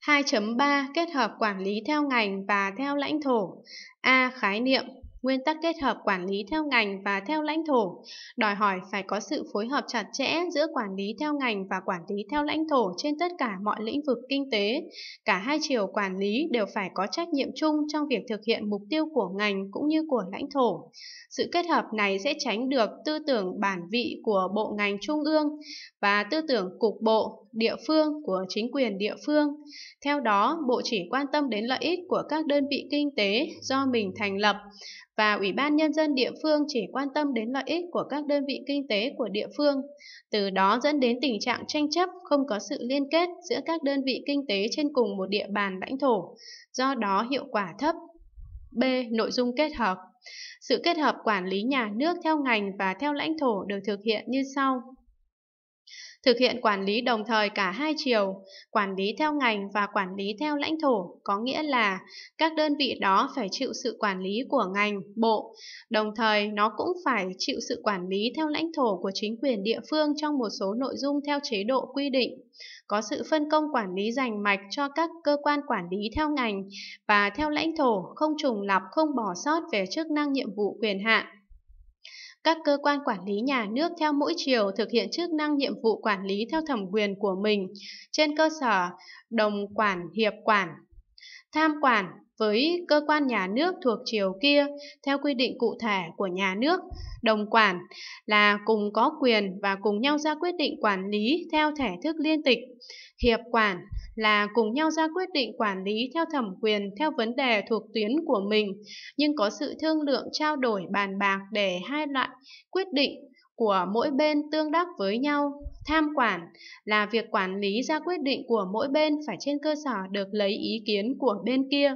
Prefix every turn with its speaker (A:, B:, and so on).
A: 2.3 kết hợp quản lý theo ngành và theo lãnh thổ. A. Khái niệm nguyên tắc kết hợp quản lý theo ngành và theo lãnh thổ, đòi hỏi phải có sự phối hợp chặt chẽ giữa quản lý theo ngành và quản lý theo lãnh thổ trên tất cả mọi lĩnh vực kinh tế. Cả hai chiều quản lý đều phải có trách nhiệm chung trong việc thực hiện mục tiêu của ngành cũng như của lãnh thổ. Sự kết hợp này sẽ tránh được tư tưởng bản vị của bộ ngành trung ương và tư tưởng cục bộ, địa phương của chính quyền địa phương. Theo đó, Bộ chỉ quan tâm đến lợi ích của các đơn vị kinh tế do mình thành lập và Ủy ban Nhân dân địa phương chỉ quan tâm đến lợi ích của các đơn vị kinh tế của địa phương, từ đó dẫn đến tình trạng tranh chấp không có sự liên kết giữa các đơn vị kinh tế trên cùng một địa bàn lãnh thổ, do đó hiệu quả thấp. B. Nội dung kết hợp Sự kết hợp quản lý nhà nước theo ngành và theo lãnh thổ được thực hiện như sau Thực hiện quản lý đồng thời cả hai chiều, quản lý theo ngành và quản lý theo lãnh thổ có nghĩa là các đơn vị đó phải chịu sự quản lý của ngành, bộ, đồng thời nó cũng phải chịu sự quản lý theo lãnh thổ của chính quyền địa phương trong một số nội dung theo chế độ quy định. Có sự phân công quản lý rành mạch cho các cơ quan quản lý theo ngành và theo lãnh thổ, không trùng lặp, không bỏ sót về chức năng nhiệm vụ quyền hạn các cơ quan quản lý nhà nước theo mỗi chiều thực hiện chức năng nhiệm vụ quản lý theo thẩm quyền của mình trên cơ sở đồng quản hiệp quản tham quản với cơ quan nhà nước thuộc triều kia theo quy định cụ thể của nhà nước đồng quản là cùng có quyền và cùng nhau ra quyết định quản lý theo thể thức liên tịch hiệp quản là cùng nhau ra quyết định quản lý theo thẩm quyền theo vấn đề thuộc tuyến của mình nhưng có sự thương lượng trao đổi bàn bạc để hai loại quyết định của mỗi bên tương đắc với nhau tham quản là việc quản lý ra quyết định của mỗi bên phải trên cơ sở được lấy ý kiến của bên kia